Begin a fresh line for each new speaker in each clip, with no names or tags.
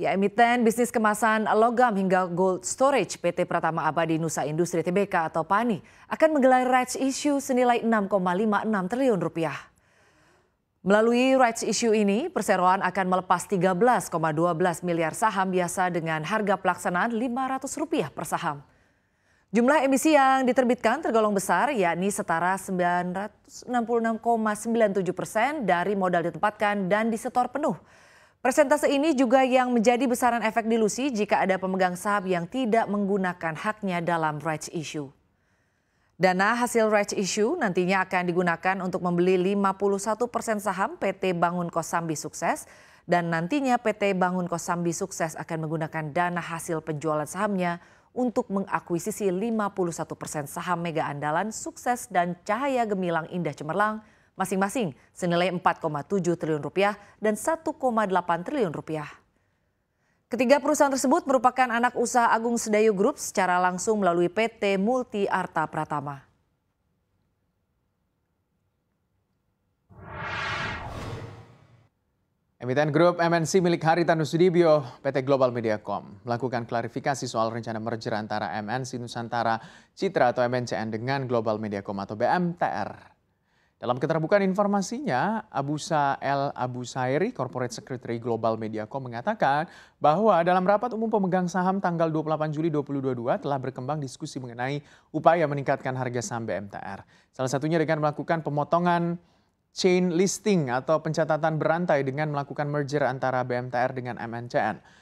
Ya, emiten bisnis kemasan logam hingga gold storage PT Pratama Abadi Nusa Industri Tbk atau PANI akan menggelar rights issue senilai 6,56 triliun rupiah. Melalui rights issue ini, perseroan akan melepas 13,12 miliar saham biasa dengan harga pelaksanaan Rp500 per saham. Jumlah emisi yang diterbitkan tergolong besar, yakni setara 966,97 persen dari modal ditempatkan dan disetor penuh. Persentase ini juga yang menjadi besaran efek dilusi jika ada pemegang saham yang tidak menggunakan haknya dalam rights issue. Dana hasil rights issue nantinya akan digunakan untuk membeli 51 persen saham PT Bangun Kosambi Sukses dan nantinya PT Bangun Kosambi Sukses akan menggunakan dana hasil penjualan sahamnya untuk mengakuisisi 51 persen saham Mega Andalan Sukses dan Cahaya Gemilang Indah Cemerlang masing-masing senilai 4,7 triliun rupiah dan 1,8 triliun rupiah. Ketiga perusahaan tersebut merupakan anak usaha Agung Sedayu Group secara langsung melalui PT Multi Arta Pratama.
Emiten grup MNC milik Haritanu Sudibyo, PT Global Mediacom, melakukan klarifikasi soal rencana merger antara MNC Nusantara Citra atau MNCN dengan Global Mediacom atau BMTR. Dalam keterbukaan informasinya, Abu Sael Abu Sairi, Corporate Secretary Global Mediacom mengatakan bahwa dalam rapat umum pemegang saham tanggal 28 Juli 2022 telah berkembang diskusi mengenai upaya meningkatkan harga saham BMTR. Salah satunya dengan melakukan pemotongan chain listing atau pencatatan berantai dengan melakukan merger antara BMTR dengan MNCN.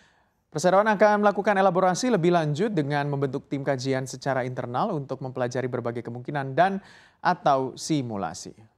Perseroan akan melakukan elaborasi lebih lanjut dengan membentuk tim kajian secara internal untuk mempelajari berbagai kemungkinan dan atau simulasi.